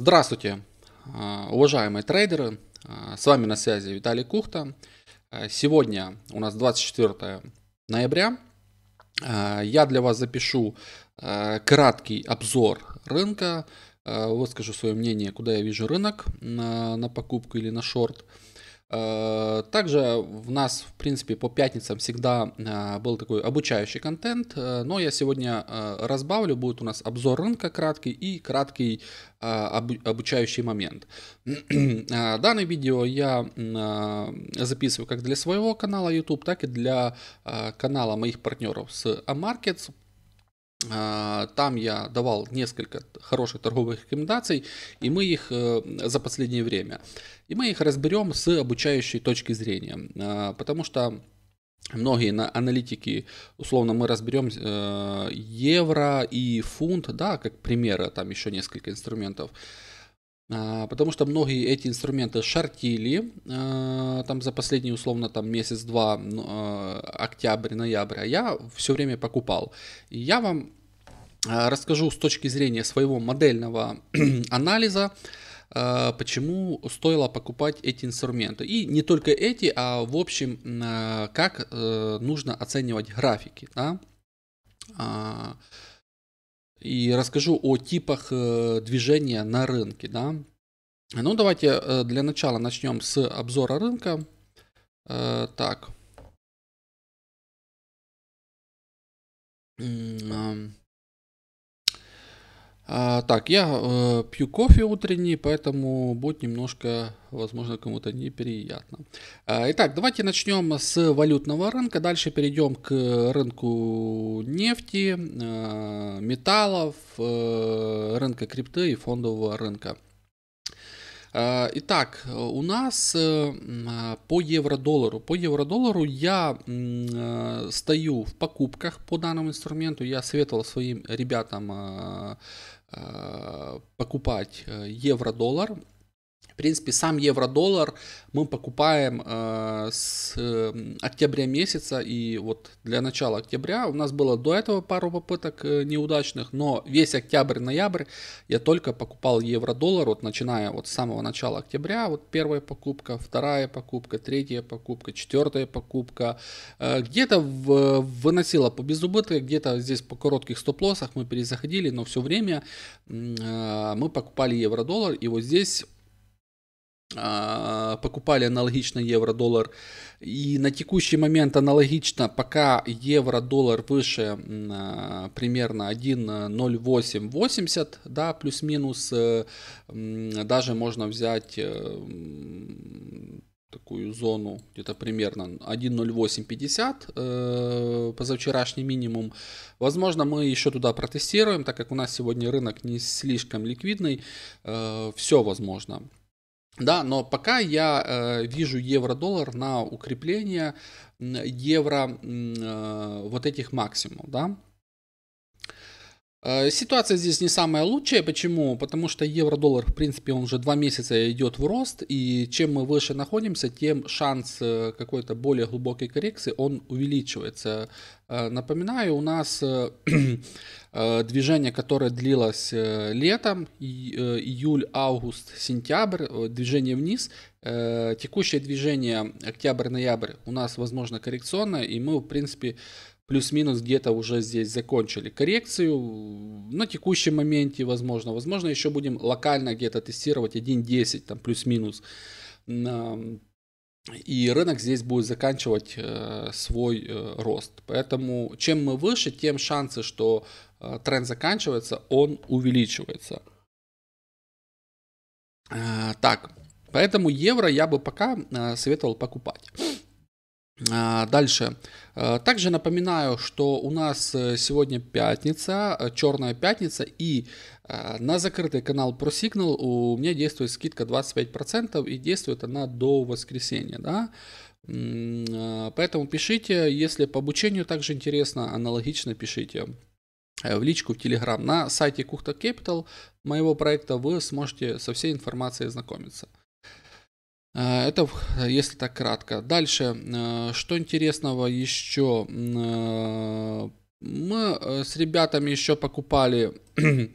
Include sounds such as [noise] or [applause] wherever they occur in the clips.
Здравствуйте, а, уважаемые трейдеры. А, с вами на связи Виталий Кухта. А, сегодня у нас 24 ноября. Я для вас запишу краткий обзор рынка. Выскажу свое мнение, куда я вижу рынок на покупку или на шорт. Э, также в нас, в принципе, по пятницам всегда э, был такой обучающий контент, э, но я сегодня разбавлю, будет у нас обзор рынка краткий и краткий обучающий момент. [clears throat] Данное видео я записываю как для своего канала YouTube, так и для канала моих партнеров с Amarkets. А, там я давал несколько хороших торговых рекомендаций, и мы их э, за последнее время. И мы их разберем с обучающей точки зрения, а, потому что многие аналитики, условно, мы разберем э, евро и фунт, да, как примеры, там еще несколько инструментов. А, потому что многие эти инструменты шортили а, там за последний условно там месяц-два ну, а, октябрь, ноябрь, а я все время покупал. я вам расскажу с точки зрения своего модельного [clears throat] анализа, почему стоило покупать эти инструменты. И не только эти, а в общем, как э, нужно оценивать графики. Да? и расскажу о типах э, движения на рынке. Да? Ну, давайте э, для начала начнем с обзора рынка. Э, так. А, так, я э, пью кофе утренний, поэтому будет немножко, возможно, кому-то неприятно. А, итак, давайте начнем с валютного рынка. Дальше перейдем к рынку нефти, э, металлов, э, рынка крипты и фондового рынка. А, итак, у нас э, по евро-доллару. По евро-доллару я э, стою в покупках по данному инструменту. Я советовал своим ребятам э, Э, покупать э, евро-доллар принципе, сам евро-доллар мы покупаем э, с э, октября месяца, и вот для начала октября у нас было до этого пару попыток э, неудачных, но весь октябрь-ноябрь я только покупал евро-доллар, вот начиная вот с самого начала октября, вот первая покупка, вторая покупка, третья покупка, четвертая покупка, э, где-то в, выносила по безубытке, где-то здесь по коротких стоп-лоссах мы перезаходили, но все время э, мы покупали евро-доллар, и вот здесь а, покупали аналогично евро-доллар. И на текущий момент аналогично, пока евро-доллар выше а, примерно 1.0880, да, плюс-минус, э, даже можно взять э, такую зону, где-то примерно 1.0850, э, позавчерашний минимум. Возможно, мы еще туда протестируем, так как у нас сегодня рынок не слишком ликвидный, все возможно. Да, но пока я э, вижу евро-доллар на укрепление евро э, вот этих максимумов, да, Э, ситуация здесь не самая лучшая. Почему? Потому что евро-доллар, в принципе, он уже два месяца идет в рост. И чем мы выше находимся, тем шанс э, какой-то более глубокой коррекции, он увеличивается. Э, напоминаю, у нас [clears throat] движение, которое длилось летом, июль, август, сентябрь, движение вниз. Текущее движение октябрь-ноябрь у нас, возможно, коррекционное. И мы, в принципе, плюс-минус где-то уже здесь закончили коррекцию. На текущем моменте, возможно, возможно, еще будем локально где-то тестировать 1.10, там плюс-минус. И рынок здесь будет заканчивать э, свой э, рост. Поэтому чем мы выше, тем шансы, что э, тренд заканчивается, он увеличивается. так, поэтому евро я бы пока советовал покупать. А, дальше. А, также напоминаю, что у нас э, сегодня пятница, э, черная пятница, и э, на закрытый канал ProSignal у меня действует скидка 25%, и действует она до воскресенья. Да? А, поэтому пишите, если по обучению также интересно, аналогично пишите в личку в Телеграм, На сайте Кухта Capital моего проекта вы сможете со всей информацией знакомиться. А, это если так кратко. Дальше, а, что интересного еще? А, мы э, с ребятами еще покупали [clears throat]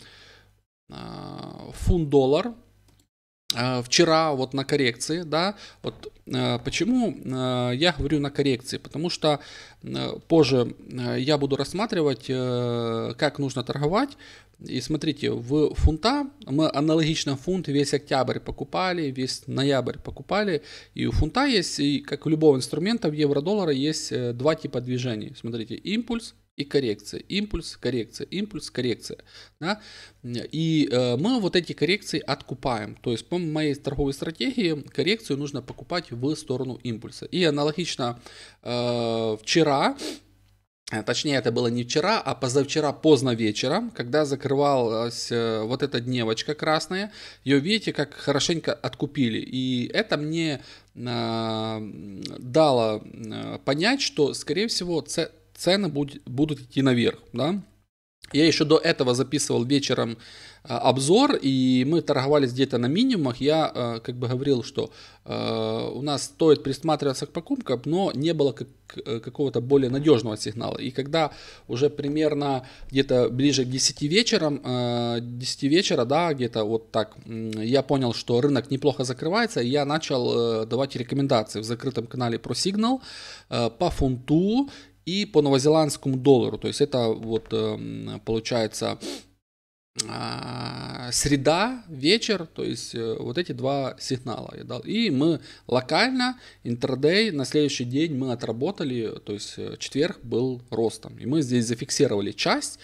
фунт-доллар Э, вчера вот на коррекции, да, вот э, почему э, я говорю на коррекции, потому что позже я буду рассматривать, как нужно торговать, и смотрите, в фунта мы аналогично фунт весь октябрь покупали, весь ноябрь покупали. И у фунта есть, и как у любого инструмента в евро-доллара, есть два типа движений. Смотрите, импульс и коррекция, импульс, коррекция, импульс, коррекция. Да? И э, мы вот эти коррекции откупаем. То есть по моей торговой стратегии коррекцию нужно покупать в сторону импульса. И аналогично э, вчера э, Точнее, это было не вчера, а позавчера поздно вечером, когда закрывалась э, вот эта дневочка красная. Ее, видите, как хорошенько откупили. И это мне э, дало понять, что, скорее всего, цены будь, будут идти наверх, да. Я еще до этого записывал вечером э, обзор, и мы торговались где-то на минимумах. Я э, как бы говорил, что э, у нас стоит присматриваться к покупкам, но не было как, э, какого-то более надежного сигнала. И когда уже примерно где-то ближе к 10 вечером, 10 вечера, да, где-то вот так, я понял, что рынок неплохо закрывается, и я начал э, давать рекомендации в закрытом канале про сигнал э, по фунту и по новозеландскому доллару. То есть это вот эм, получается а, среда, вечер, то есть э, вот эти два сигнала я дал. И мы локально, интердей, на следующий день мы отработали, то есть э, четверг был ростом. И мы здесь зафиксировали часть,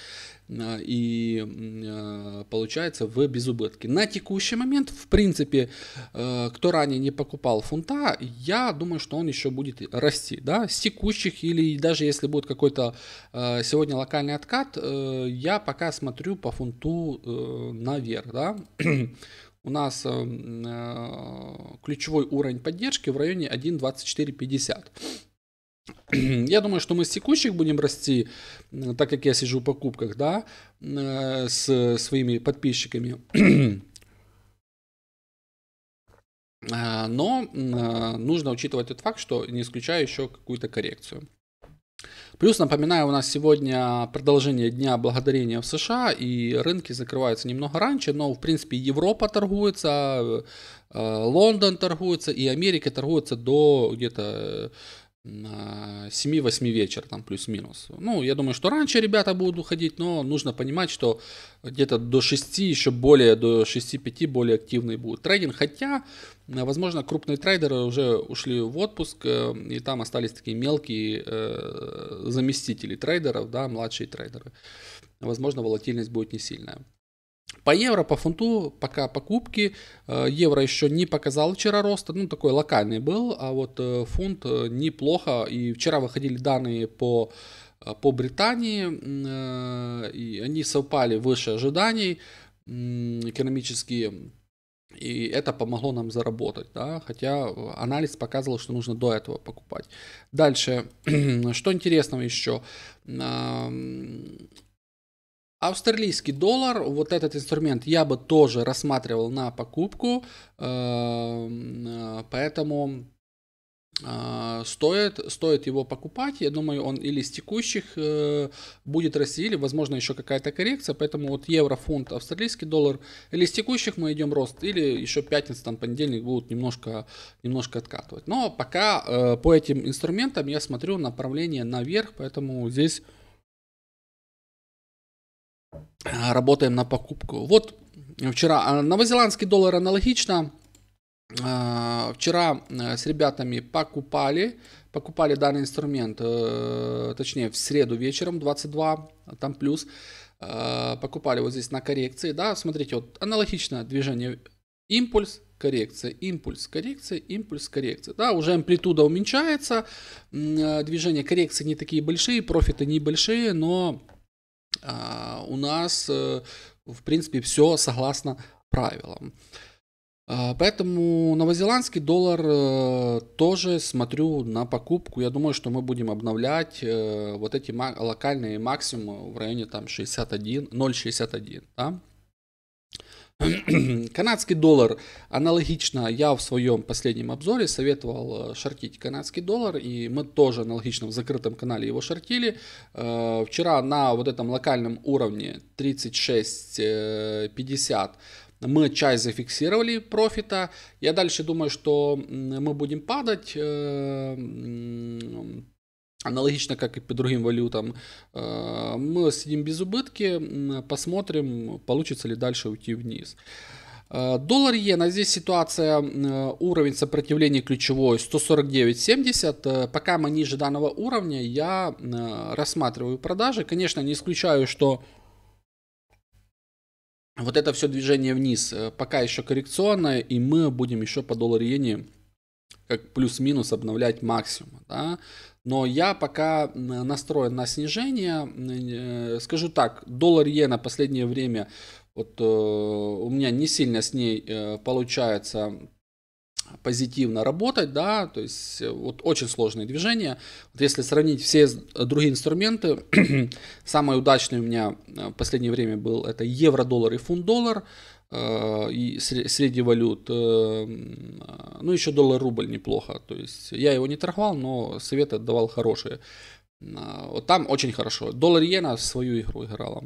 а, и а, получается в без На текущий момент, в принципе, а, кто ранее не покупал фунта, я думаю, что он еще будет расти, да, с текущих или даже если будет какой-то сегодня локальный откат, э, я пока смотрю по фунту э, наверх, да, [clears throat] у нас э, ключевой уровень поддержки в районе 1.2450. Я думаю, что мы с текущих будем расти, э, так как я сижу в покупках, да, э, с своими подписчиками. [clears throat] А, но а, нужно учитывать тот факт, что не исключаю еще какую-то коррекцию. Плюс, напоминаю, у нас сегодня продолжение Дня Благодарения в США, и рынки закрываются немного раньше, но, в принципе, Европа торгуется, э, Лондон торгуется, и Америка торгуется до где-то 7-8 вечера, там плюс-минус. Ну, я думаю, что раньше ребята будут уходить, но нужно понимать, что где-то до 6, еще более, до 6-5 более активный будет трейдинг. Хотя, возможно, крупные трейдеры уже ушли в отпуск, э, и там остались такие мелкие э, заместители трейдеров, да, младшие трейдеры. Возможно, волатильность будет не сильная. По евро, по фунту пока покупки. Э, евро еще не показал вчера роста, ну такой локальный был, а вот э, фунт э, неплохо. И вчера выходили данные по по Британии, и они совпали выше ожиданий экономические, и это помогло нам заработать, да, хотя анализ показывал, что нужно до этого покупать. Дальше, [clears throat] что интересного еще, Австралийский доллар, вот этот инструмент я бы тоже рассматривал на покупку, эм, э, поэтому э, стоит, стоит его покупать. Я думаю, он или с текущих э, будет расти, или, возможно, еще какая-то коррекция. Поэтому вот евро, фунт, австралийский доллар, или с текущих мы идем рост, или еще пятница, там понедельник будут немножко, немножко откатывать. Но пока по этим инструментам я смотрю направление наверх, поэтому здесь работаем на покупку. Вот вчера а, новозеландский доллар аналогично. А, вчера э, с ребятами покупали, покупали данный инструмент, э, точнее в среду вечером 22, там плюс, э, покупали вот здесь на коррекции, да, смотрите, вот аналогичное движение импульс, коррекция, импульс, коррекция, импульс, коррекция. Да, уже амплитуда уменьшается, движение коррекции не такие большие, профиты небольшие, но а, у нас, э, в принципе, все согласно правилам. А, поэтому новозеландский доллар э, тоже смотрю на покупку. Я думаю, что мы будем обновлять э, вот эти локальные максимумы в районе там 61, 0,61. Да? [clears throat] Канадский доллар аналогично, я в своем последнем обзоре советовал э, шортить канадский доллар, и мы тоже аналогично в закрытом канале его шортили. Э, вчера на вот этом локальном уровне 36.50 мы часть зафиксировали профита. Я дальше думаю, что мы будем падать э, Аналогично, как и по другим валютам. Э, мы сидим без убытки, посмотрим, получится ли дальше уйти вниз. Э, доллар иена, здесь ситуация, э, уровень сопротивления ключевой 149.70. Пока мы ниже данного уровня, я рассматриваю продажи. Конечно, не исключаю, что вот это все движение вниз пока еще коррекционное, и мы будем еще по доллар иене как плюс-минус обновлять максимум. Да? Но я пока настроен на снижение. Э, скажу так, доллар иена последнее время вот э, у меня не сильно с ней э, получается позитивно работать, да, то есть вот очень сложные движения. Вот если сравнить все другие инструменты, [clears throat] самый удачный у меня в последнее время был это евро-доллар и фунт-доллар. Э, и среди валют. Э, ну, еще доллар-рубль неплохо. То есть я его не торговал, но советы давал хорошие. А, вот там очень хорошо. Доллар иена свою игру играла.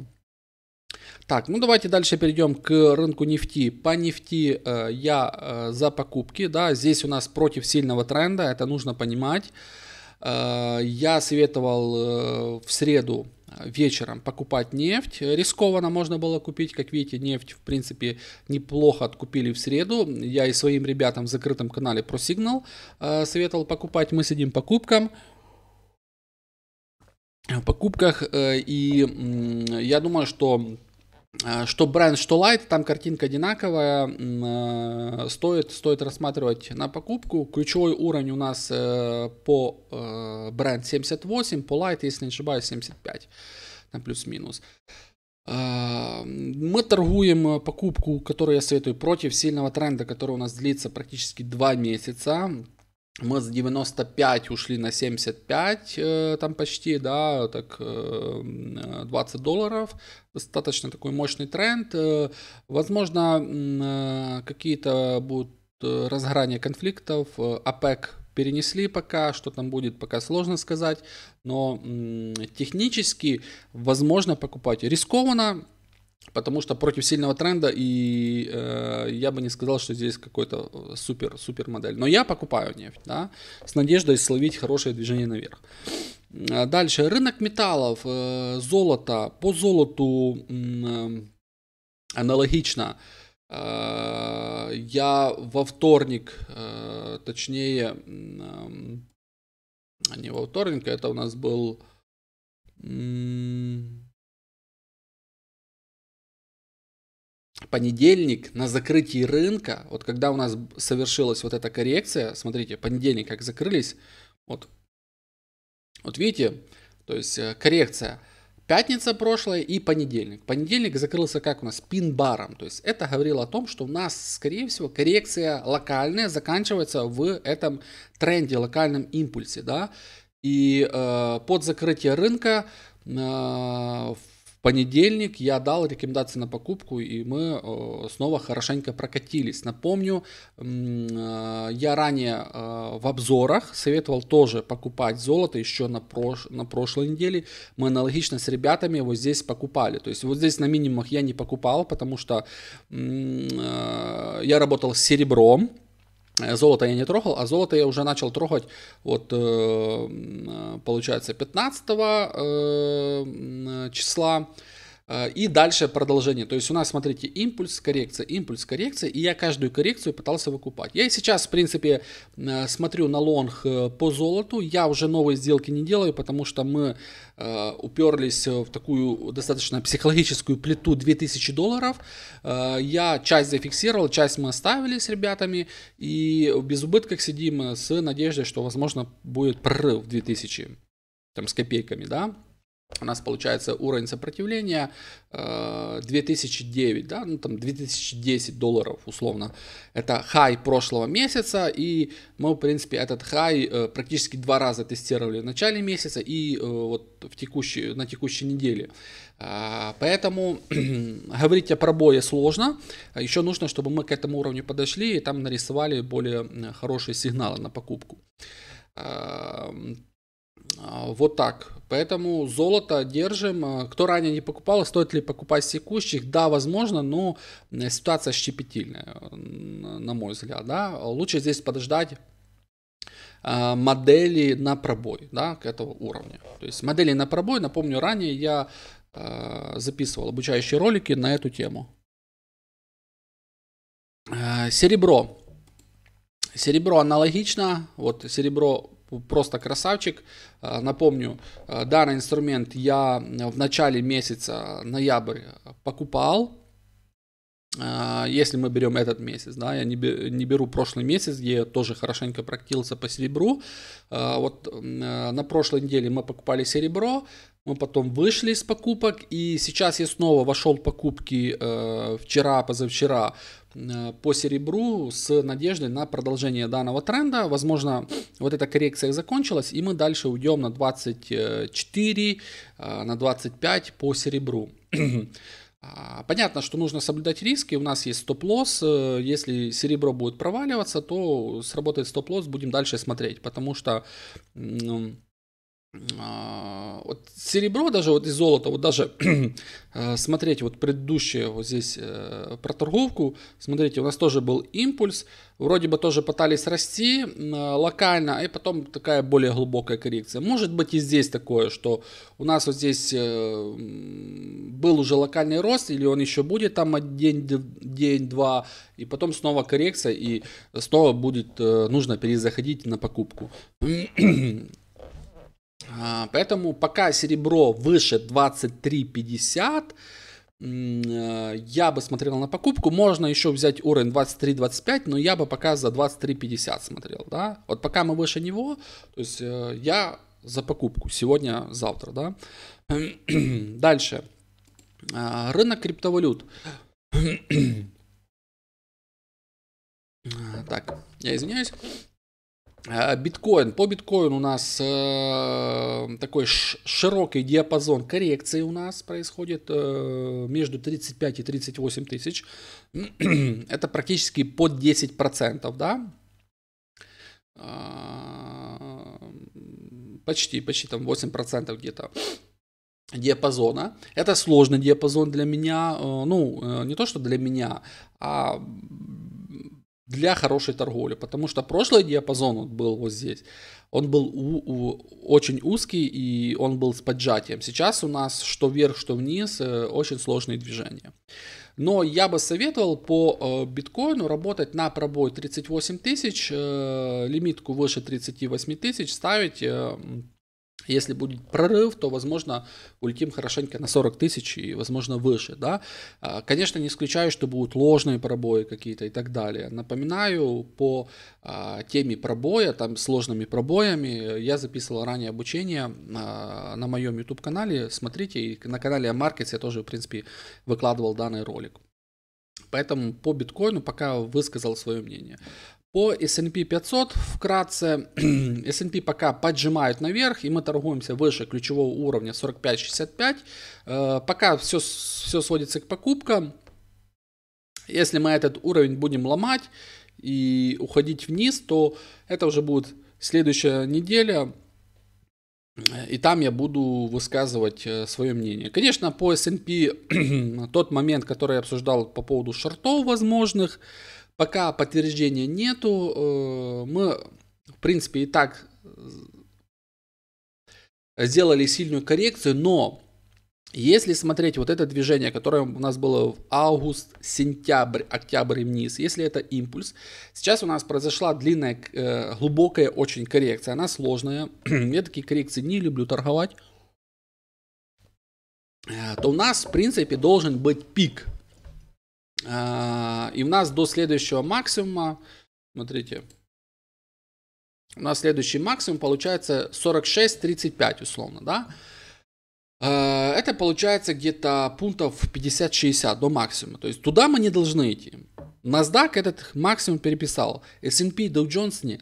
Так, ну давайте дальше перейдем к рынку нефти. По нефти э, я э, за покупки, да, здесь у нас против сильного тренда, это нужно понимать. Э, я советовал э, в среду вечером покупать нефть. Рискованно можно было купить, как видите, нефть в принципе неплохо откупили в среду. Я и своим ребятам в закрытом канале про сигнал э, советовал покупать. Мы сидим покупкам в покупках э, и э, я думаю, что а, что бренд, что лайт, там картинка одинаковая, э, стоит, стоит рассматривать на покупку. Ключевой уровень у нас э, по э, бренд 78, по лайт, если не ошибаюсь, 75, там плюс-минус. А, мы торгуем покупку, которую я советую против сильного тренда, который у нас длится практически 2 месяца мы с 95 ушли на 75, э, там почти, да, так 20 э, долларов, достаточно такой мощный тренд. Э, возможно, какие-то будут разгорания конфликтов, ОПЕК перенесли пока, что там будет, пока сложно сказать, но технически возможно покупать. Рискованно, потому что против сильного тренда, и э, я бы не сказал, что здесь какой-то супер-супер э, модель. Но я покупаю нефть, да, с надеждой словить хорошее движение наверх. Э, дальше, рынок металлов, э, золото. По золоту э, аналогично. Э, я во вторник, э, точнее, э, не во вторник, это у нас был... Э, понедельник на закрытии рынка, вот когда у нас совершилась вот эта коррекция, смотрите, понедельник как закрылись, вот, вот видите, то есть э, коррекция пятница прошлая и понедельник. Понедельник закрылся как у нас пин-баром, то есть это говорило о том, что у нас, скорее всего, коррекция локальная заканчивается в этом тренде, локальном импульсе, да, и э, под закрытие рынка э, понедельник я дал рекомендации на покупку, и мы э, снова хорошенько прокатились. Напомню, э, я ранее э, в обзорах советовал тоже покупать золото еще на, прош... на прошлой неделе. Мы аналогично с ребятами его здесь покупали. То есть вот здесь на минимумах я не покупал, потому что я работал с серебром, Э, золото я не трогал, а золото я уже начал трогать вот, э, э, получается, 15 числа. А, и дальше продолжение. То есть у нас, смотрите, импульс, коррекция, импульс, коррекция. И я каждую коррекцию пытался выкупать. Я сейчас, в принципе, э, смотрю на лонг э, по золоту. Я уже новые сделки не делаю, потому что мы э, уперлись в такую достаточно психологическую плиту 2000 долларов. Я часть зафиксировал, часть мы оставили с ребятами. И без убытков сидим с надеждой, что, возможно, будет прорыв 2000 там, с копейками, да, у нас получается уровень сопротивления 2009, э, да, ну там 2010 долларов условно. Это хай прошлого месяца, и мы, в принципе, этот хай э, практически два раза тестировали в начале месяца и э, вот в текущей, на текущей неделе. Поэтому [clears throat] говорить о пробое сложно. Еще нужно, чтобы мы к этому уровню подошли и там нарисовали более хорошие сигналы на покупку. А, вот так. Поэтому золото держим. А, кто ранее не покупал, стоит ли покупать секущих? Да, возможно, но ситуация щепетильная, на мой взгляд. Да? Лучше здесь подождать а, модели на пробой, да, к этого уровня. То есть модели на пробой, напомню, ранее я записывал обучающие ролики на эту тему. Серебро. Серебро аналогично. Вот серебро просто красавчик. Э, напомню, э, данный инструмент я э, в начале месяца, ноябрь, покупал. Если мы берем этот месяц, да, я не беру прошлый месяц, где я тоже хорошенько прокатился по серебру. Вот на прошлой неделе мы покупали серебро, мы потом вышли из покупок, и сейчас я снова вошел в покупки вчера, позавчера Э, по серебру с надеждой на продолжение данного тренда. Возможно, вот эта коррекция закончилась, и мы дальше уйдем на 24, э, на 25 по серебру. [clears throat] А, понятно, что нужно соблюдать риски, у нас есть стоп-лосс, э, если серебро будет проваливаться, то сработает стоп-лосс, будем дальше смотреть, потому что а, вот серебро даже вот и золото, вот даже [clears throat] э, смотреть вот предыдущее вот здесь э, про торговку, смотрите, у нас тоже был импульс, вроде бы тоже пытались расти э, локально, и потом такая более глубокая коррекция. Может быть и здесь такое, что у нас вот здесь был уже локальный рост, или он еще будет там день-два, день, и потом снова коррекция, и снова будет нужно перезаходить на покупку. [clears throat] А, поэтому пока серебро выше 23.50, э, я бы смотрел на покупку. Можно еще взять уровень 23-25, но я бы пока за 23-50 смотрел, да. Вот пока мы выше него, то есть э, я за покупку сегодня, завтра, да. [clears throat] Дальше. А, рынок криптовалют. [clears throat] А, так, я извиняюсь. Э, биткоин. По биткоину у нас э, такой широкий диапазон коррекции у нас происходит э, между 35 и 38 тысяч. [clears throat] Это практически под 10%, да? Э, почти, почти там 8% где-то диапазона. Это сложный диапазон для меня, э, ну, э, не то, что для меня, а для хорошей торговли, потому что прошлый диапазон он был вот здесь, он был у, у, очень узкий и он был с поджатием. Сейчас у нас что вверх, что вниз, э, очень сложные движения. Но я бы советовал по э, биткоину работать на пробой 38 тысяч, э, лимитку выше 38 тысяч ставить э, если будет прорыв, то, возможно, улетим хорошенько на 40 тысяч и, возможно, выше. Да? А, конечно, не исключаю, что будут ложные пробои какие-то и так далее. Напоминаю, по а, теме пробоя, там сложными пробоями, я записывал ранее обучение а, на моем YouTube-канале. Смотрите, и на канале Markets я тоже, в принципе, выкладывал данный ролик. Поэтому по биткоину пока высказал свое мнение. По S&P 500 вкратце, S&P [clears throat] пока поджимают наверх, и мы торгуемся выше ключевого уровня 45-65. Э, пока все, все сводится к покупкам. Если мы этот уровень будем ломать и уходить вниз, то это уже будет следующая неделя, и там я буду высказывать э, свое мнение. Конечно, по S&P [clears throat] тот момент, который я обсуждал по поводу шортов возможных, Пока подтверждения нету, э, мы, в принципе, и так э, сделали сильную коррекцию, но если смотреть вот это движение, которое у нас было в август, сентябрь, октябрь вниз, если это импульс, сейчас у нас произошла длинная, э, глубокая очень коррекция, она сложная, [clears throat] я такие коррекции не люблю торговать, то у нас, в принципе, должен быть пик. А, и у нас до следующего максимума, смотрите, у нас следующий максимум получается 46-35 условно, да? А, это получается где-то пунктов 50-60 до максимума. То есть туда мы не должны идти. NASDAQ этот максимум переписал, S&P Dow Jones нет.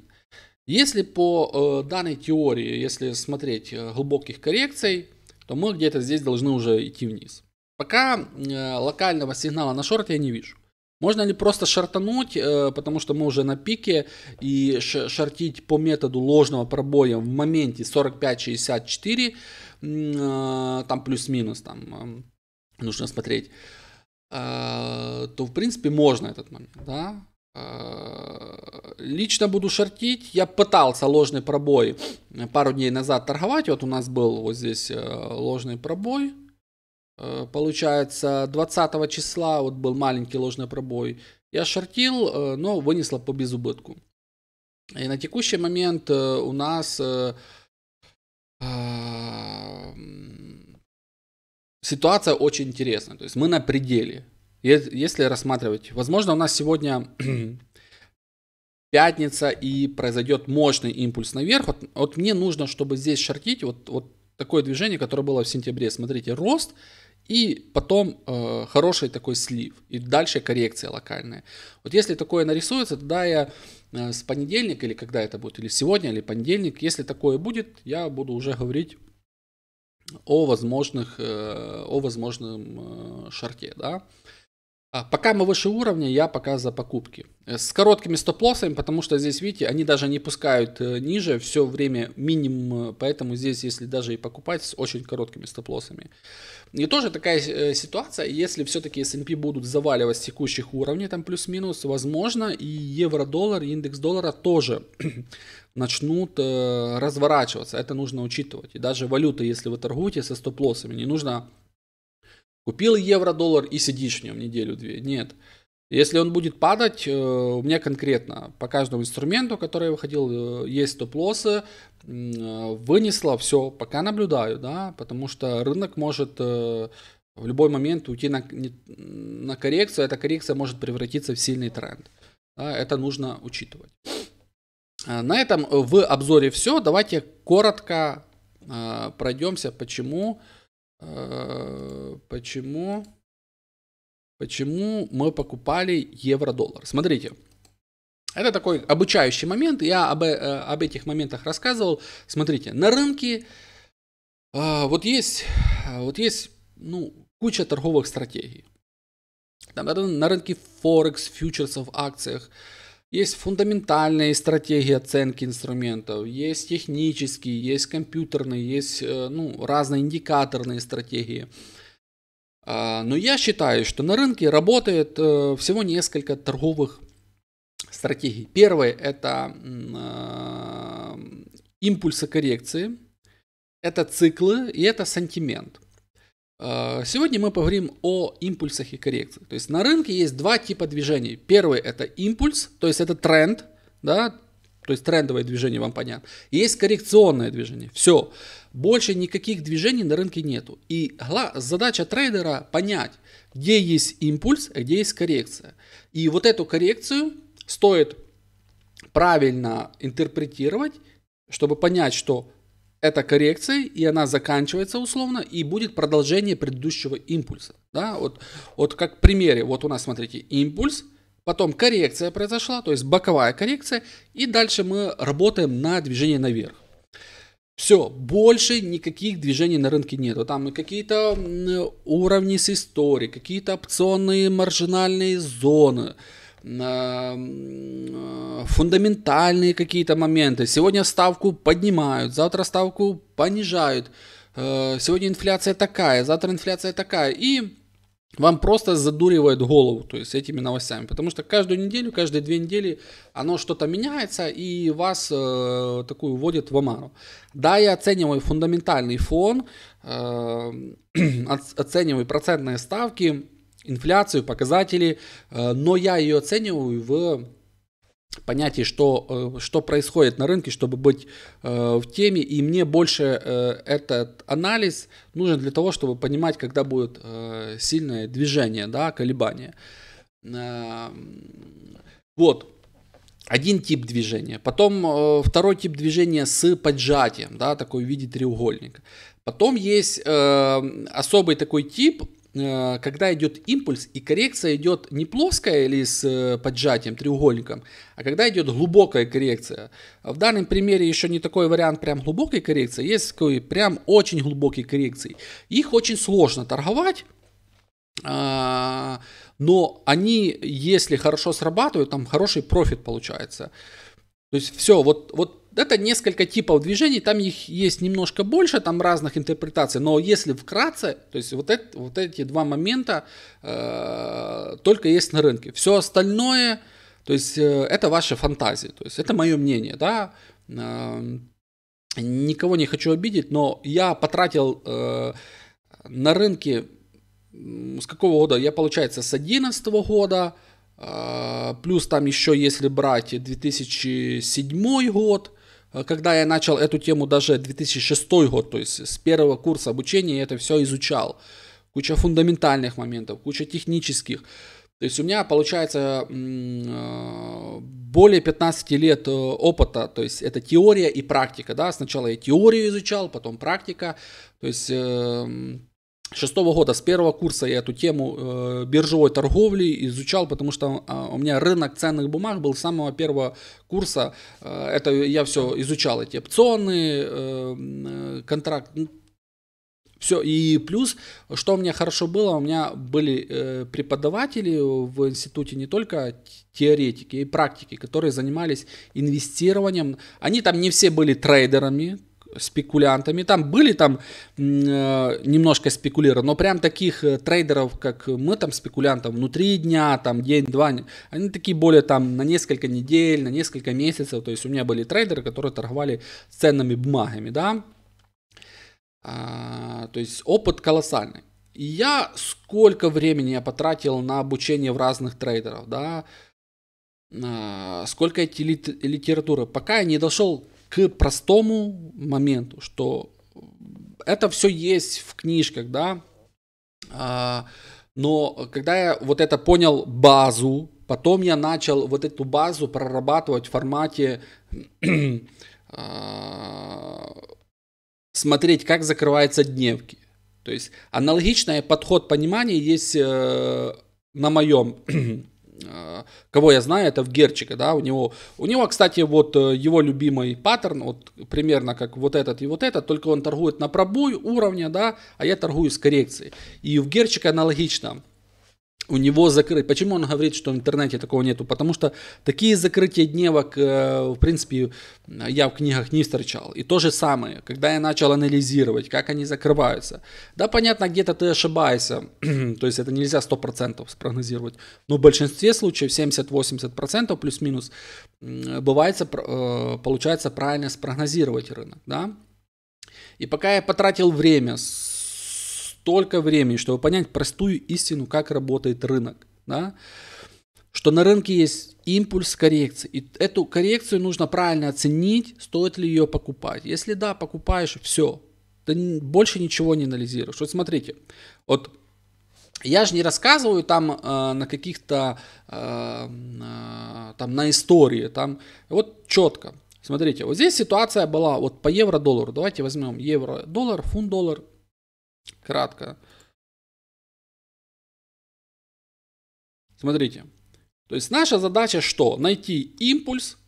Если по э, данной теории, если смотреть э, глубоких коррекций, то мы где-то здесь должны уже идти вниз. Пока э, локального сигнала на шорт я не вижу. Можно ли просто шартануть, э, потому что мы уже на пике, и шортить по методу ложного пробоя в моменте 45-64, э, там плюс-минус, там э, нужно смотреть, э, то в принципе можно этот момент, да. Э, лично буду шортить. Я пытался ложный пробой пару дней назад торговать. Вот у нас был вот здесь э, ложный пробой. Э, получается, 20 числа вот был маленький ложный пробой. Я шортил, э, но вынесла по безубытку. И на текущий момент э, у нас ситуация очень интересная. То есть мы на пределе. Если рассматривать, возможно, у нас сегодня [clears throat] пятница и произойдет мощный импульс наверх. Вот, вот мне нужно, чтобы здесь шортить вот, вот такое движение, которое было в сентябре. Смотрите, рост – и потом э, хороший такой слив. И дальше коррекция локальная. Вот если такое нарисуется, тогда я э, с понедельника, или когда это будет, или сегодня, или понедельник, если такое будет, я буду уже говорить о возможных, э, о возможном э, шарте, да. А, пока мы выше уровня, я пока за покупки. Э, с короткими стоп-лоссами, потому что здесь, видите, они даже не пускают э, ниже, все время минимум, э, поэтому здесь, если даже и покупать, с очень короткими стоп-лоссами. И тоже такая ситуация, если все-таки S&P будут заваливать с текущих уровней, там плюс-минус, возможно, и евро-доллар, и индекс доллара тоже [clears throat] начнут разворачиваться. Это нужно учитывать. И даже валюты, если вы торгуете со стоп-лоссами, не нужно Купил евро-доллар и сидишь в нем неделю-две. Нет. Если он будет падать, э, у меня конкретно по каждому инструменту, который я выходил, э, есть стоп-лоссы, э, вынесло все, пока наблюдаю, да, потому что рынок может в любой момент уйти на, на коррекцию, эта коррекция может превратиться в сильный тренд. Да, это нужно учитывать. А, на этом в обзоре все. Давайте коротко пройдемся, почему Э, почему, почему мы покупали евро-доллар. Смотрите, это такой обучающий момент, я об, э, об этих моментах рассказывал. Смотрите, на рынке э, вот есть, вот есть ну, куча торговых стратегий. Там на рынке Форекс, фьючерсов, акциях, есть фундаментальные стратегии оценки инструментов, есть технические, есть компьютерные, есть э, ну, разные индикаторные стратегии. А, но я считаю, что на рынке работает э, всего несколько торговых стратегий. Первое – это э, импульсы коррекции, это циклы и это сантимент – Э, сегодня мы поговорим о импульсах и коррекциях. То есть на рынке есть два типа движений. Первый это импульс, то есть это тренд, да, то есть трендовое движение вам понятно. Есть коррекционное движение. Все. Больше никаких движений на рынке нету. И задача трейдера понять, где есть импульс, а где есть коррекция. И вот эту коррекцию стоит правильно интерпретировать, чтобы понять, что это коррекция, и она заканчивается условно, и будет продолжение предыдущего импульса. Да? Вот, вот как в примере, вот у нас, смотрите, импульс, потом коррекция произошла, то есть боковая коррекция, и дальше мы работаем на движение наверх. Все, больше никаких движений на рынке нету. Там какие-то уровни с истории, какие-то опционные маржинальные зоны – Э, фундаментальные какие-то моменты. Сегодня ставку поднимают, завтра ставку понижают. Э, сегодня инфляция такая, завтра инфляция такая. И вам просто задуривает голову, то есть этими новостями, потому что каждую неделю, каждые две недели оно что-то меняется и вас э, такую вводит в омару. Да, я оцениваю фундаментальный фон, э, [clears throat] оцениваю процентные ставки, инфляцию, показатели, э, но я ее оцениваю в понятии, что, э, что происходит на рынке, чтобы быть э, в теме. И мне больше этот анализ нужен для того, чтобы понимать, когда будет сильное движение, да, колебание. Вот. Один тип движения. Потом второй тип движения с поджатием, да, такой в виде треугольника. Потом есть особый такой тип, Э, когда идет импульс и коррекция идет не плоская или с э, поджатием, треугольником, а когда идет глубокая коррекция. В данном примере еще не такой вариант прям глубокой коррекции, есть такой прям очень глубокий коррекции. Их очень сложно торговать, а, но они, если хорошо срабатывают, там хороший профит получается. То есть все, вот, вот это несколько типов движений, там их есть немножко больше, там разных интерпретаций, но если вкратце, то есть вот, это, вот эти два момента э, только есть на рынке. Все остальное, то есть э, это ваши фантазии, то есть это мое мнение, да, э, никого не хочу обидеть, но я потратил э, на рынке с какого года? Я, получается, с 2011 года, э, плюс там еще, если брать 2007 год, а когда я начал эту тему даже 2006 год, то есть с первого курса обучения я это все изучал. Куча фундаментальных моментов, куча технических. То есть у меня получается э, более 15 лет э, опыта, то есть это теория и практика, да, сначала я теорию изучал, потом практика, то есть эм, шестого года, с первого курса я эту тему э, биржевой торговли изучал, потому что э, у меня рынок ценных бумаг был с самого первого курса. Э, это я все изучал, эти опционы, э, э контракт, ну, все, и плюс, что у меня хорошо было, у меня были э, преподаватели в институте не только теоретики и практики, которые занимались инвестированием. Они там не все были трейдерами, спекулянтами. Там были там э, немножко спекулировали но прям таких э, трейдеров, как мы, там спекулянтов внутри дня, там день-два, они такие более там на несколько недель, на несколько месяцев. То есть у меня были трейдеры, которые торговали ценными бумагами, да. А, то есть опыт колоссальный. И я сколько времени я потратил на обучение в разных трейдеров, да, а, сколько эти лит- литературы, пока я не дошел к простому моменту, что это все есть в книжках, да, а, но когда я вот это понял базу, потом я начал вот эту базу прорабатывать в формате а, смотреть, как закрываются дневки. То есть аналогичный подход понимания есть э, на моем Э, кого я знаю, это в Герчика, да, у него, у него, кстати, вот э, его любимый паттерн, вот примерно как вот этот и вот этот, только он торгует на пробой уровня, да, а я торгую с коррекцией. И в Герчика аналогично у него закрыт. Почему он говорит, что в интернете такого нету? Потому что такие закрытия дневок, э, в принципе, я в книгах не встречал. И то же самое, когда я начал анализировать, как они закрываются. Да, понятно, где-то ты ошибаешься, [clears throat] то есть это нельзя 100% спрогнозировать. Но в большинстве случаев 70-80% плюс-минус бывает, э, получается правильно спрогнозировать рынок. Да? И пока я потратил время с столько времени, чтобы понять простую истину, как работает рынок. Да? Что на рынке есть импульс коррекции. И эту коррекцию нужно правильно оценить, стоит ли ее покупать. Если да, покупаешь, все. Ты больше ничего не анализируешь. Вот смотрите, вот я же не рассказываю там э, на каких-то, э, там на истории, там вот четко. Смотрите, вот здесь ситуация была вот по евро-доллару. Давайте возьмем евро-доллар, фунт-доллар Кратко. Смотрите. То есть наша задача что? Найти импульс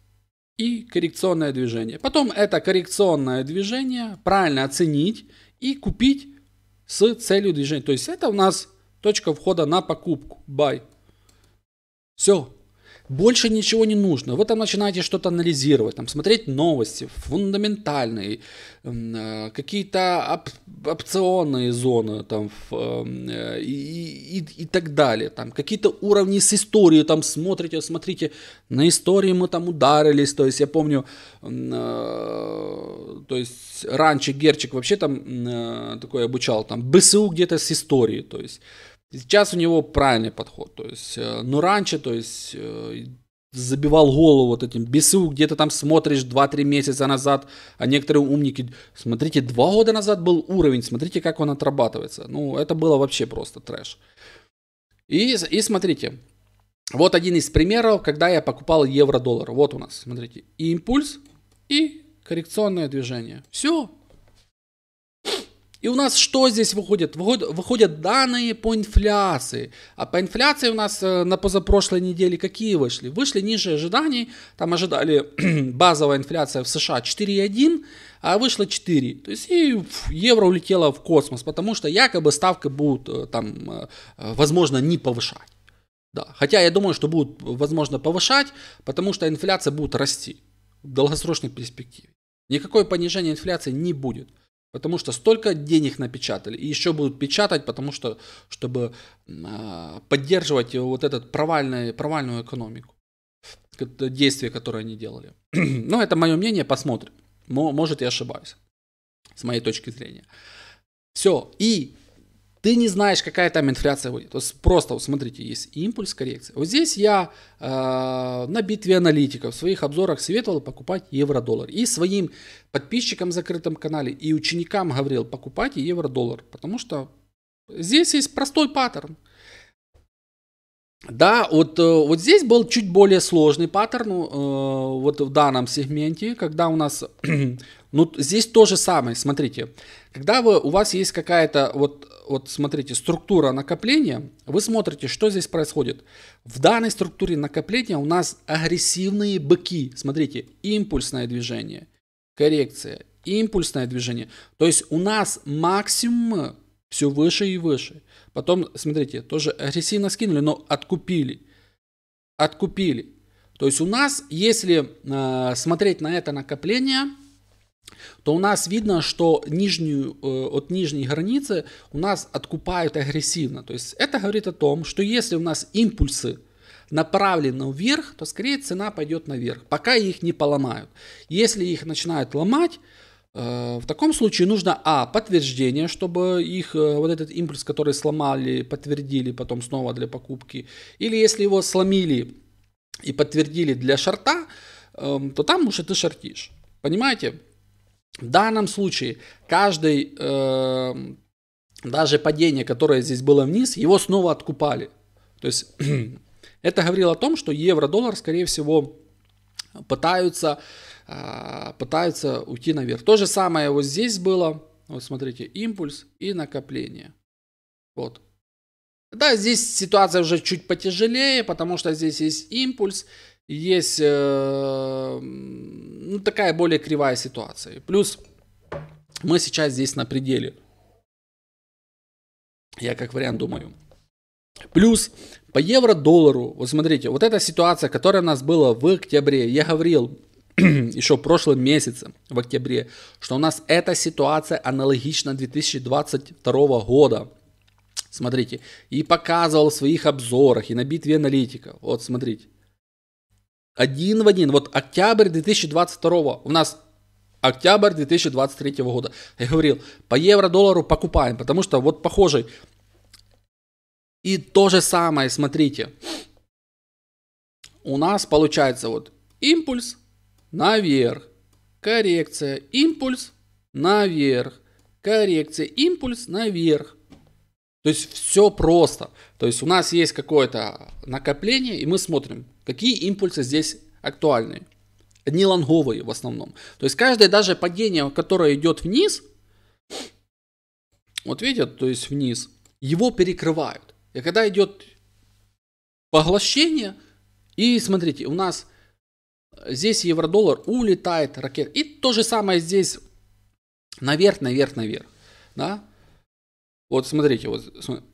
и коррекционное движение. Потом это коррекционное движение правильно оценить и купить с целью движения. То есть это у нас точка входа на покупку. Buy. Все, больше ничего не нужно. Вы там начинаете что-то анализировать, там, смотреть новости, фундаментальные, э, какие-то оп опционные зоны там, эм, э, и, и, и так далее. Там, какие-то уровни с истории там смотрите, смотрите. На истории мы там ударились. То есть я помню, э, то есть раньше Герчик вообще там такой обучал, там БСУ где-то с истории. То есть Сейчас у него правильный подход. То есть, э, ну раньше, то есть, э, забивал голову вот этим бесу, где-то там смотришь 2-3 месяца назад, а некоторые умники, смотрите, 2 года назад был уровень, смотрите, как он отрабатывается. Ну, это было вообще просто трэш. И, и смотрите, вот один из примеров, когда я покупал евро-доллар. Вот у нас, смотрите, и импульс и коррекционное движение. Все, и у нас что здесь выходит? Выходят данные по инфляции. А по инфляции у нас э, на позапрошлой неделе какие вышли? Вышли ниже ожиданий. Там ожидали [clears throat] базовая инфляция в США 4,1, а вышло 4. То есть и евро улетело в космос, потому что якобы ставка будут э, там, э, возможно, не повышать. Да. Хотя я думаю, что будут, возможно, повышать, потому что инфляция будет расти в долгосрочной перспективе. Никакое понижение инфляции не будет. Потому что столько денег напечатали, и еще будут печатать, потому что, чтобы э, поддерживать вот этот провальный, провальную экономику, действия, которые они делали. [clears throat] Но это мое мнение, посмотрим. Может, я ошибаюсь, с моей точки зрения. Все, и ты не знаешь, какая там инфляция будет. То есть просто, вот смотрите, есть импульс коррекции. Вот здесь я э, на битве аналитиков в своих обзорах советовал покупать евро-доллар. И своим подписчикам в закрытом канале, и ученикам говорил, покупайте евро-доллар. Потому что здесь есть простой паттерн. Да, вот, э, вот здесь был чуть более сложный паттерн э, вот в данном сегменте, когда у нас, [clears throat] ну здесь то же самое, смотрите, когда вы, у вас есть какая-то вот, вот смотрите, структура накопления, вы смотрите, что здесь происходит. В данной структуре накопления у нас агрессивные быки, смотрите, импульсное движение, коррекция, импульсное движение, то есть у нас максимум все выше и выше – Потом, смотрите, тоже агрессивно скинули, но откупили. Откупили. То есть у нас, если э, смотреть на это накопление, то у нас видно, что нижнюю, э, от нижней границы у нас откупают агрессивно. То есть это говорит о том, что если у нас импульсы направлены вверх, то скорее цена пойдет наверх, пока их не поломают. Если их начинают ломать, Э, в таком случае нужно, а, подтверждение, чтобы их э, вот этот импульс, который сломали, подтвердили потом снова для покупки. Или если его сломили и подтвердили для шарта, эм, то там уже ты шортишь. Понимаете? В данном случае каждый, эм, даже падение, которое здесь было вниз, его снова откупали. То есть [clears throat] это говорило о том, что евро-доллар, скорее всего, пытаются а, пытаются уйти наверх. То же самое вот здесь было. Вот смотрите, импульс и накопление. Вот. Да, здесь ситуация уже чуть потяжелее, потому что здесь есть импульс, есть э, ну, такая более кривая ситуация. Плюс мы сейчас здесь на пределе. Я как вариант думаю. Плюс по евро-доллару, вот смотрите, вот эта ситуация, которая у нас была в октябре, я говорил, [clears throat] еще прошлым месяцем, в октябре, что у нас эта ситуация аналогична 2022 года. Смотрите, и показывал в своих обзорах, и на битве аналитика, Вот смотрите. Один в один. Вот октябрь 2022. У нас октябрь 2023 года. Я говорил, по евро-доллару покупаем, потому что вот похожий. И то же самое, смотрите. У нас получается вот импульс, наверх, коррекция, импульс наверх, коррекция, импульс наверх. То есть все просто. То есть у нас есть какое-то накопление, и мы смотрим, какие импульсы здесь актуальны. Одни лонговые в основном. То есть каждое даже падение, которое идет вниз, вот видят то есть вниз, его перекрывают. И когда идет поглощение, и смотрите, у нас Здесь евро-доллар улетает, ракет. И то же самое здесь наверх, наверх, наверх. Да? Вот смотрите, вот,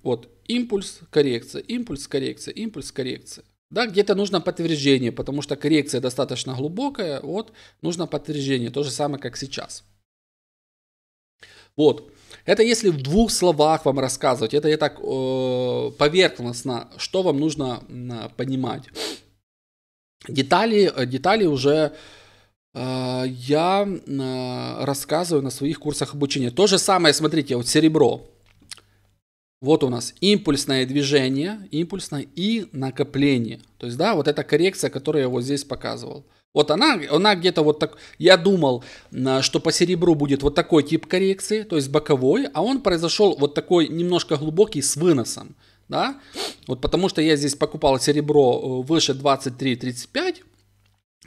вот импульс, коррекция, импульс, коррекция, импульс, коррекция. Да, где-то нужно подтверждение, потому что коррекция достаточно глубокая, вот, нужно подтверждение, то же самое, как сейчас. Вот, это если в двух словах вам рассказывать, это я так э, поверхностно, что вам нужно э, понимать. Детали, э, детали уже э, я э, рассказываю на своих курсах обучения. То же самое, смотрите, вот серебро. Вот у нас импульсное движение, импульсное и накопление. То есть, да, вот эта коррекция, которую я вот здесь показывал. Вот она, она где-то вот так, я думал, э, что по серебру будет вот такой тип коррекции, то есть боковой, а он произошел вот такой немножко глубокий с выносом да, вот потому что я здесь покупал серебро э, выше 23-35,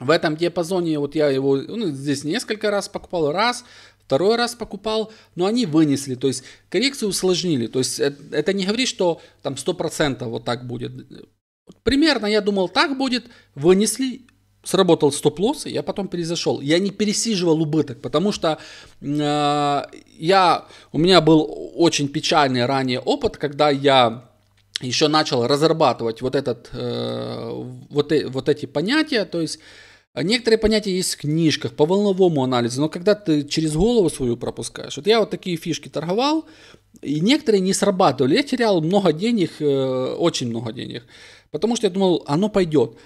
в этом диапазоне вот я его ну, здесь несколько раз покупал, раз, второй раз покупал, но они вынесли, то есть коррекцию усложнили, то есть это не говорит, что там 100% вот так будет. Примерно я думал так будет, вынесли, сработал стоп-лосс, я потом перезашел. Я не пересиживал убыток, потому что э, я, у меня был очень печальный ранее опыт, когда я еще начал разрабатывать вот, этот, э, вот, э, вот эти понятия. То есть а, некоторые понятия есть в книжках по волновому анализу, но когда ты через голову свою пропускаешь. Вот я вот такие фишки торговал, и некоторые не срабатывали. Я терял много денег, э, очень много денег, потому что я думал, оно пойдет.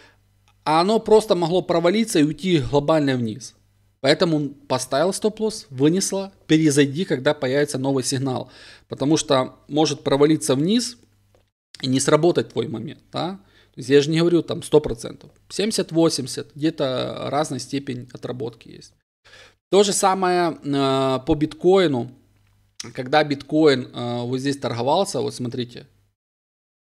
А оно просто могло провалиться и уйти глобально вниз. Поэтому поставил стоп-лосс, вынесла, перезайди, когда появится новый сигнал. Потому что может провалиться вниз – не сработает твой момент, да? Я же не говорю там 100%, 70-80, где-то разная степень отработки есть. То же самое э, по биткоину. Когда биткоин э, вот здесь торговался, вот смотрите,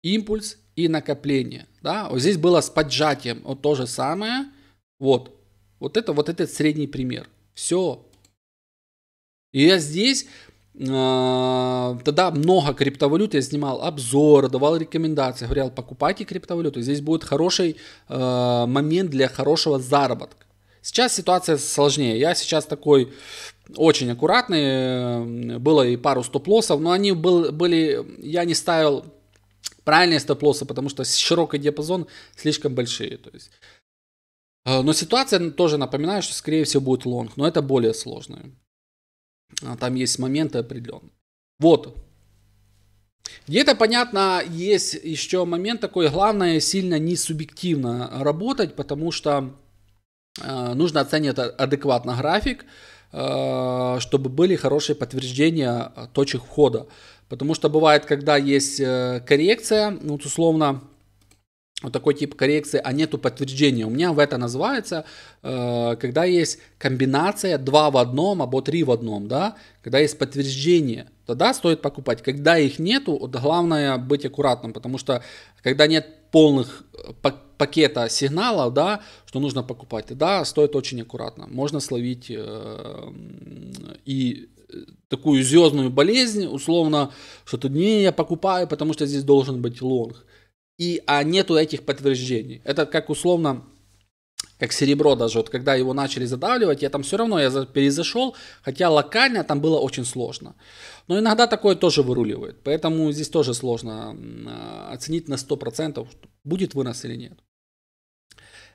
импульс и накопление. Да? Вот здесь было с поджатием вот то же самое. Вот. Вот это вот этот средний пример. Все. И я здесь а, тогда много криптовалют, я снимал обзор, давал рекомендации, говорил, покупайте криптовалюту, здесь будет хороший а, момент для хорошего заработка. Сейчас ситуация сложнее, я сейчас такой очень аккуратный, э, было и пару стоп-лоссов, но они был, были, я не ставил правильные стоп-лоссы, потому что широкий диапазон слишком большие, то есть а, но ситуация тоже напоминает, что скорее всего будет лонг, но это более сложное. А, там есть моменты определенные. Вот. Где-то, понятно, есть еще момент такой, главное сильно не субъективно работать, потому что э, нужно оценивать а, адекватно график, э, чтобы были хорошие подтверждения точек входа. Потому что бывает, когда есть э, коррекция, ну, вот условно, вот такой тип коррекции, а нету подтверждения. У меня в это называется, э, когда есть комбинация 2 в одном, або 3 в одном, да, когда есть подтверждение, тогда стоит покупать. Когда их нету, вот главное быть аккуратным, потому что когда нет полных э, пакета сигналов, да, что нужно покупать, да, стоит очень аккуратно. Можно словить э, и такую звездную болезнь, условно, что-то не я покупаю, потому что здесь должен быть лонг и а нету этих подтверждений. Это как условно как серебро даже, вот когда его начали задавливать, я там все равно я перезашел, хотя локально там было очень сложно. Но иногда такое тоже выруливает, поэтому здесь тоже сложно а, оценить на 100%, будет вынос или нет.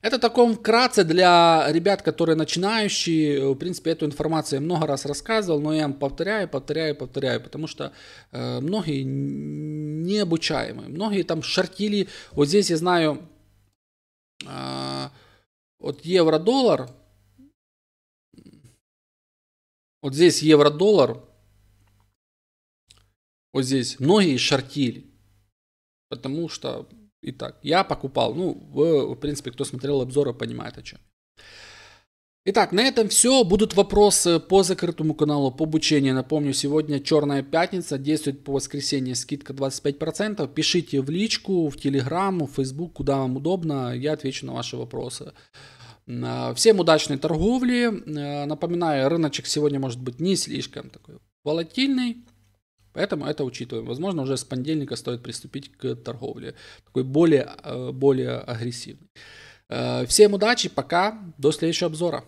Это таком вкратце для ребят, которые начинающие. В принципе, эту информацию я много раз рассказывал, но я им повторяю, повторяю, повторяю, потому что э, многие необучаемые, многие там шортили. Вот здесь я знаю, э, вот евро-доллар, вот здесь евро-доллар, вот здесь многие шортили, потому что Итак, я покупал. Ну, в, в принципе, кто смотрел обзоры, понимает о чем. Итак, на этом все. Будут вопросы по закрытому каналу, по обучению. Напомню, сегодня Черная Пятница, действует по воскресенье скидка 25%. Пишите в личку, в Телеграм, в Фейсбук, куда вам удобно. Я отвечу на ваши вопросы. А, всем удачной торговли. А, напоминаю, рыночек сегодня может быть не слишком такой волатильный. Поэтому это учитываем. Возможно, уже с понедельника стоит приступить к торговле. Такой более, э, более агрессивной. Э, всем удачи, пока, до следующего обзора.